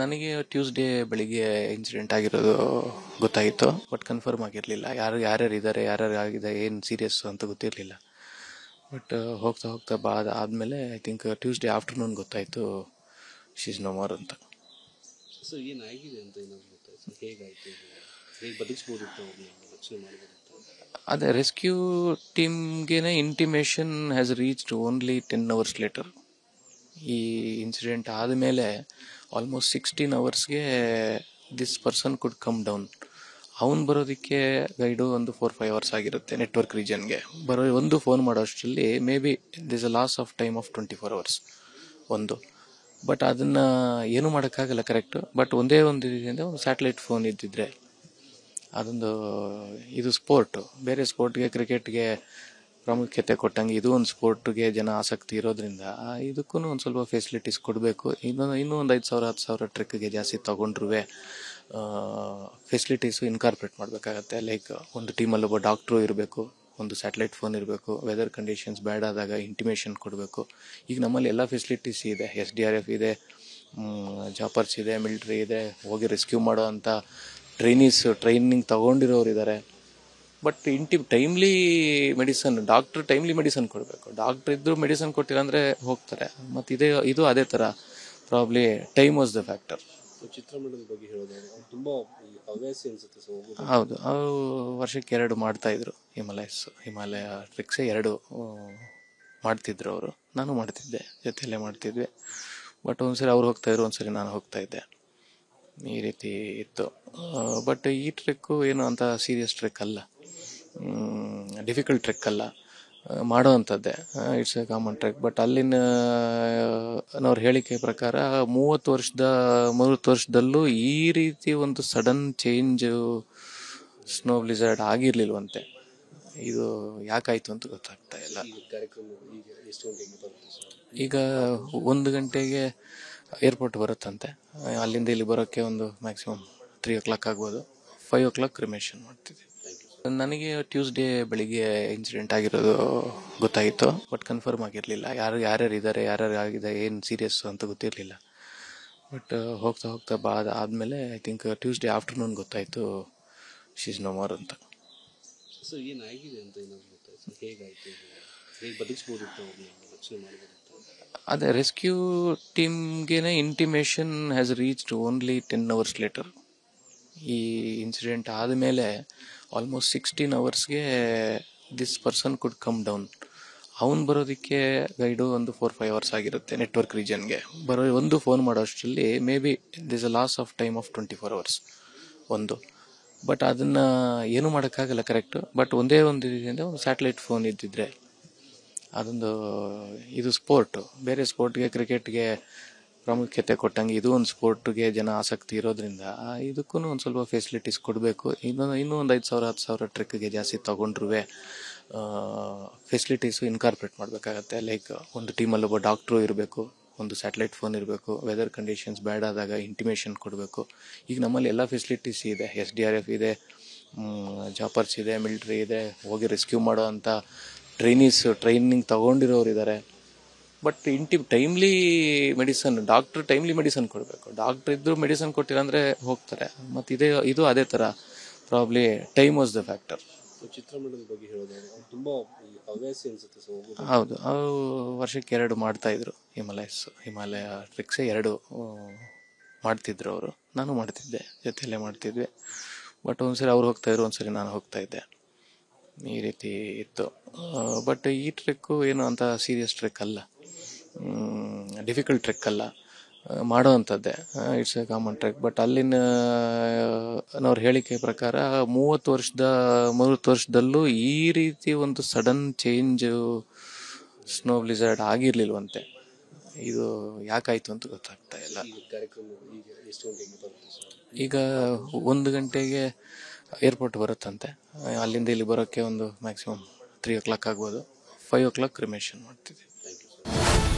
ನನಗೆ ಟ್ಯೂಸ್ಡೇ ಬೆಳಿಗ್ಗೆ ಇನ್ಸಿಡೆಂಟ್ ಆಗಿರೋದು ಗೊತ್ತಾಯಿತು ಬಟ್ ಕನ್ಫರ್ಮ್ ಆಗಿರಲಿಲ್ಲ ಯಾರು ಯಾರ್ಯಾರು ಇದ್ದಾರೆ ಯಾರ್ಯಾರು ಆಗಿದೆ ಏನು ಸೀರಿಯಸ್ ಅಂತ ಗೊತ್ತಿರಲಿಲ್ಲ ಬಟ್ uh, ಹೋಗ್ತಾ ಹೋಗ್ತಾ ಬಾ ಆದಮೇಲೆ ಐ ಥಿಂಕ್ ಟ್ಯೂಸ್ಡೇ ಆಫ್ಟರ್ನೂನ್ ಗೊತ್ತಾಯಿತು ಶೀಸ್ ಮೋರ್ ಅಂತ ಅಂತ ಅದೇ ರೆಸ್ಕ್ಯೂ ಟೀಮ್ಗೆ intimation has reached only ten hours later ಈ ಇನ್ಸಿಡೆಂಟ್ ಆದಮೇಲೆ ಆಲ್ಮೋಸ್ಟ್ ಸಿಕ್ಸ್ಟೀನ್ ಅವರ್ಸ್ಗೆ this person could come down ಅವ್ನು ಬರೋದಕ್ಕೆ ಗೈಡು ಒಂದು ಫೋರ್ ಫೈವ್ ಅವರ್ಸ್ ಆಗಿರುತ್ತೆ ನೆಟ್ವರ್ಕ್ ರೀಜನ್ಗೆ ಬರೋ ಒಂದು ಫೋನ್ ಮಾಡೋ ಅಷ್ಟರಲ್ಲಿ maybe this a loss of time of twenty four hours ಒಂದು ಬಟ್ ಅದನ್ನು ಏನೂ ಮಾಡೋಕ್ಕಾಗಲ್ಲ ಕರೆಕ್ಟ್ ಬಟ್ ಒಂದೇ ಒಂದು ಇದರಿಂದ ಒಂದು ಸ್ಯಾಟಲೈಟ್ ಫೋನ್ ಇದ್ದಿದ್ರೆ ಅದೊಂದು ಇದು ಸ್ಪೋರ್ಟು ಬೇರೆ ಸ್ಪೋರ್ಟ್ಗೆ ಕ್ರಿಕೆಟ್ಗೆ ಪ್ರಾಮುಖ್ಯತೆ ಕೊಟ್ಟಂಗೆ ಇದು ಒಂದು ಸ್ಪೋರ್ಟ್ಗೆ ಜನ ಆಸಕ್ತಿ ಇರೋದ್ರಿಂದ ಇದಕ್ಕೂ ಒಂದು ಸ್ವಲ್ಪ ಫೆಸಿಲಿಟೀಸ್ ಕೊಡಬೇಕು ಇನ್ನೊಂದು ಇನ್ನೂ ಒಂದು ಐದು ಸಾವಿರ ಹತ್ತು ಸಾವಿರ ಟ್ರಿಕ್ಗೆ ಜಾಸ್ತಿ ತೊಗೊಂಡ್ರೂ ಫೆಸಿಲಿಟೀಸು ಇನ್ಕಾರ್ಪ್ರೇಟ್ ಮಾಡಬೇಕಾಗತ್ತೆ ಲೈಕ್ ಒಂದು ಟೀಮಲ್ಲಿ ಒಬ್ಬ ಡಾಕ್ಟ್ರು ಇರಬೇಕು ಒಂದು ಸ್ಯಾಟಲೈಟ್ ಫೋನ್ ಇರಬೇಕು ವೆದರ್ ಕಂಡೀಷನ್ಸ್ ಬ್ಯಾಡ್ ಆದಾಗ ಇಂಟಿಮೇಷನ್ ಕೊಡಬೇಕು ಈಗ ನಮ್ಮಲ್ಲಿ ಎಲ್ಲ ಫೆಸಿಲಿಟೀಸ್ ಇದೆ ಎಸ್ ಡಿ ಆರ್ ಎಫ್ ಇದೆ ಜಾಪರ್ಸ್ ಇದೆ ಮಿಲ್ಟ್ರಿ ಇದೆ ಹೋಗಿ ರೆಸ್ಕ್ಯೂ ಮಾಡೋ ಅಂಥ ಟ್ರೈನೀಸ್ ಟ್ರೈನಿಂಗ್ ತೊಗೊಂಡಿರೋರು ಇದ್ದಾರೆ ಬಟ್ ಇಂಟಿ timely medicine doctor timely medicine ಕೊಡಬೇಕು ಡಾಕ್ಟ್ರ್ ಇದ್ದರೂ ಮೆಡಿಸನ್ ಕೊಟ್ಟಿಲ್ಲ ಅಂದರೆ ಹೋಗ್ತಾರೆ ಮತ್ತು ಇದೇ ಇದು ಅದೇ ಥರ probably time was the factor ಚಿತ್ರಮಂಡಲದ ಬಗ್ಗೆ ತುಂಬ ಹೌದು ಅವರು ವರ್ಷಕ್ಕೆ ಎರಡು ಮಾಡ್ತಾಯಿದ್ರು ಹಿಮಾಲಯಸ್ ಹಿಮಾಲಯ ಟ್ರಿಕ್ಸ್ ಎರಡು ಮಾಡ್ತಿದ್ರು ಅವರು ನಾನು ಮಾಡ್ತಿದ್ದೆ ಜೊತೆಯಲ್ಲೇ ಮಾಡ್ತಿದ್ವಿ ಬಟ್ ಒಂದ್ಸರಿ ಅವ್ರು ಹೋಗ್ತಾ ಇದ್ರು ಒಂದ್ಸರಿ ನಾನು ಹೋಗ್ತಾ ಇದ್ದೆ ಈ ರೀತಿ ಇತ್ತು ಬಟ್ ಈ ಟ್ರಿಕ್ಕು ಏನು ಅಂತ ಸೀರಿಯಸ್ ಟ್ರಿಕ್ ಅಲ್ಲ ಡಿಫಿಕಲ್ಟ್ ಟ್ರೆಕ್ ಅಲ್ಲ ಮಾಡೋವಂಥದ್ದೇ it's a common trek but ಅಲ್ಲಿನ ಅವ್ರ ಹೇಳಿಕೆ ಪ್ರಕಾರ ಮೂವತ್ತು ವರ್ಷದ ಮೂವತ್ತು ವರ್ಷದಲ್ಲೂ ಈ ರೀತಿ ಒಂದು ಸಡನ್ ಚೇಂಜು ಸ್ನೋ ಬ್ಲಿಸರ್ಡ್ ಆಗಿರಲಿಲ್ಲವಂತೆ ಇದು ಯಾಕಾಯಿತು ಅಂತ ಗೊತ್ತಾಗ್ತಾ ಇಲ್ಲ ಈಗ ಒಂದು ಗಂಟೆಗೆ ಏರ್ಪೋರ್ಟ್ ಬರುತ್ತಂತೆ ಅಲ್ಲಿಂದ ಇಲ್ಲಿ ಬರೋಕ್ಕೆ ಒಂದು ಮ್ಯಾಕ್ಸಿಮಮ್ ತ್ರೀ ಓ ಕ್ಲಾಕ್ ಆಗ್ಬೋದು ಫೈವ್ ಓ ಕ್ಲಾಕ್ ಕ್ರಿಮೇಷನ್ ಮಾಡ್ತಿದ್ದೀವಿ ನನಗೆ ಟ್ಯೂಸ್ಡೇ ಬೆಳಿಗ್ಗೆ ಇನ್ಸಿಡೆಂಟ್ ಆಗಿರೋದು ಗೊತ್ತಾಯಿತು ಬಟ್ ಕನ್ಫರ್ಮ್ ಆಗಿರಲಿಲ್ಲ ಯಾರು ಯಾರ್ಯಾರು ಇದ್ದಾರೆ ಯಾರ್ಯಾರು ಆಗಿದೆ ಏನು ಸೀರಿಯಸ್ ಅಂತ ಗೊತ್ತಿರಲಿಲ್ಲ ಬಟ್ uh, ಹೋಗ್ತಾ ಹೋಗ್ತಾ ಬಾ ಆದಮೇಲೆ ಐ ಥಿಂಕ್ ಟ್ಯೂಸ್ಡೇ ಆಫ್ಟರ್ನೂನ್ ಗೊತ್ತಾಯಿತು ಶೀಸ್ ಮೋರ್ ಅಂತ ಅಂತ ಅದೇ ರೆಸ್ಕ್ಯೂ ಟೀಮ್ಗೆ intimation has reached only ten hours later ಈ ಇನ್ಸಿಡೆಂಟ್ ಆದಮೇಲೆ ಆಲ್ಮೋಸ್ಟ್ ಸಿಕ್ಸ್ಟೀನ್ ಅವರ್ಸ್ಗೆ this person could come down ಅವ್ನು ಬರೋದಕ್ಕೆ ಗೈಡು ಒಂದು ಫೋರ್ ಫೈವ್ ಅವರ್ಸ್ ಆಗಿರುತ್ತೆ ನೆಟ್ವರ್ಕ್ ರೀಜನ್ಗೆ ಬರೋ ಒಂದು ಫೋನ್ ಮಾಡೋ ಅಷ್ಟರಲ್ಲಿ maybe this a loss of time of twenty four hours ಒಂದು ಬಟ್ ಅದನ್ನು ಏನೂ ಮಾಡೋಕ್ಕಾಗಲ್ಲ ಕರೆಕ್ಟು ಬಟ್ ಒಂದೇ ಒಂದು ಇದರಿಂದ ಒಂದು ಸ್ಯಾಟಲೈಟ್ ಫೋನ್ ಇದ್ದಿದ್ರೆ ಅದೊಂದು ಇದು ಸ್ಪೋರ್ಟು ಬೇರೆ ಸ್ಪೋರ್ಟ್ಗೆ ಕ್ರಿಕೆಟ್ಗೆ ಪ್ರಾಮುಖ್ಯತೆ ಕೊಟ್ಟಂಗೆ ಇದು ಒಂದು ಸ್ಪೋರ್ಟ್ಗೆ ಜನ ಆಸಕ್ತಿ ಇರೋದ್ರಿಂದ ಇದಕ್ಕೂ ಒಂದು ಸ್ವಲ್ಪ ಫೆಸಿಲಿಟೀಸ್ ಕೊಡಬೇಕು ಇನ್ನೊಂದು ಇನ್ನೂ ಒಂದು ಐದು ಸಾವಿರ ಹತ್ತು ಸಾವಿರ ಟ್ರಿಕ್ಗೆ ಜಾಸ್ತಿ ತೊಗೊಂಡ್ರೂ ಫೆಸಿಲಿಟೀಸು ಇನ್ಕಾರ್ಪ್ರೇಟ್ ಮಾಡಬೇಕಾಗತ್ತೆ ಲೈಕ್ ಒಂದು ಟೀಮಲ್ಲಿ ಒಬ್ಬ ಡಾಕ್ಟ್ರು ಇರಬೇಕು ಒಂದು ಸ್ಯಾಟಲೈಟ್ ಫೋನ್ ಇರಬೇಕು ವೆದರ್ ಕಂಡೀಷನ್ಸ್ ಬ್ಯಾಡ್ ಆದಾಗ ಇಂಟಿಮೇಷನ್ ಕೊಡಬೇಕು ಈಗ ನಮ್ಮಲ್ಲಿ ಎಲ್ಲ ಫೆಸಿಲಿಟೀಸ್ ಇದೆ ಎಸ್ ಡಿ ಆರ್ ಎಫ್ ಇದೆ ಜಾಪರ್ಸ್ ಇದೆ ಮಿಲ್ಟ್ರಿ ಇದೆ ಹೋಗಿ ರೆಸ್ಕ್ಯೂ ಮಾಡೋ ಅಂಥ ಟ್ರೈನೀಸ್ ಟ್ರೈನಿಂಗ್ ತೊಗೊಂಡಿರೋರು ಇದ್ದಾರೆ ಬಟ್ ಇಂಟಿ timely medicine doctor timely medicine ಕೊಡಬೇಕು ಡಾಕ್ಟ್ರ್ ಇದ್ದರೂ ಮೆಡಿಸನ್ ಕೊಟ್ಟಿಲ್ಲ ಅಂದರೆ ಹೋಗ್ತಾರೆ ಮತ್ತು ಇದೇ ಇದು ಅದೇ ಥರ probably time was the factor ಚಿತ್ರಮಂಡಲದ ಬಗ್ಗೆ ತುಂಬ ಹೌದು ಅವರು ವರ್ಷಕ್ಕೆ ಎರಡು ಮಾಡ್ತಾಯಿದ್ರು ಹಿಮಾಲಯಸ್ ಹಿಮಾಲಯ ಟ್ರಿಕ್ಸ್ ಎರಡು ಮಾಡ್ತಿದ್ರು ಅವರು ನಾನು ಮಾಡ್ತಿದ್ದೆ ಜೊತೆಯಲ್ಲೇ ಮಾಡ್ತಿದ್ವಿ ಬಟ್ ಒಂದ್ಸರಿ ಅವ್ರು ಹೋಗ್ತಾ ಇದ್ರು ಒಂದ್ಸರಿ ನಾನು ಹೋಗ್ತಾ ಇದ್ದೆ ಈ ರೀತಿ ಇತ್ತು ಬಟ್ ಈ ಟ್ರಿಕ್ಕು ಏನು ಅಂತ ಸೀರಿಯಸ್ ಟ್ರಿಕ್ ಅಲ್ಲ ಡಿಫಿಕಲ್ಟ್ ಟ್ರೆಕ್ ಅಲ್ಲ ಮಾಡೋವಂಥದ್ದೇ it's a common trek but ಅಲ್ಲಿನ ಅವ್ರ ಹೇಳಿಕೆ ಪ್ರಕಾರ ಮೂವತ್ತು ವರ್ಷದ ಮೂವತ್ತು ವರ್ಷದಲ್ಲೂ ಈ ರೀತಿ ಒಂದು ಸಡನ್ ಚೇಂಜು ಸ್ನೋ ಬ್ಲಿಸರ್ಡ್ ಆಗಿರಲಿಲ್ಲವಂತೆ ಇದು ಯಾಕಾಯಿತು ಅಂತ ಗೊತ್ತಾಗ್ತಾ ಇಲ್ಲ ಈಗ ಒಂದು ಗಂಟೆಗೆ ಏರ್ಪೋರ್ಟ್ ಬರುತ್ತಂತೆ ಅಲ್ಲಿಂದ ಇಲ್ಲಿ ಬರೋಕ್ಕೆ ಒಂದು ಮ್ಯಾಕ್ಸಿಮಮ್ ತ್ರೀ ಓ ಕ್ಲಾಕ್ ಆಗ್ಬೋದು ಫೈವ್ ಓ ಕ್ಲಾಕ್ ಕ್ರಿಮೇಷನ್ ಮಾಡ್ತಿದ್ವಿ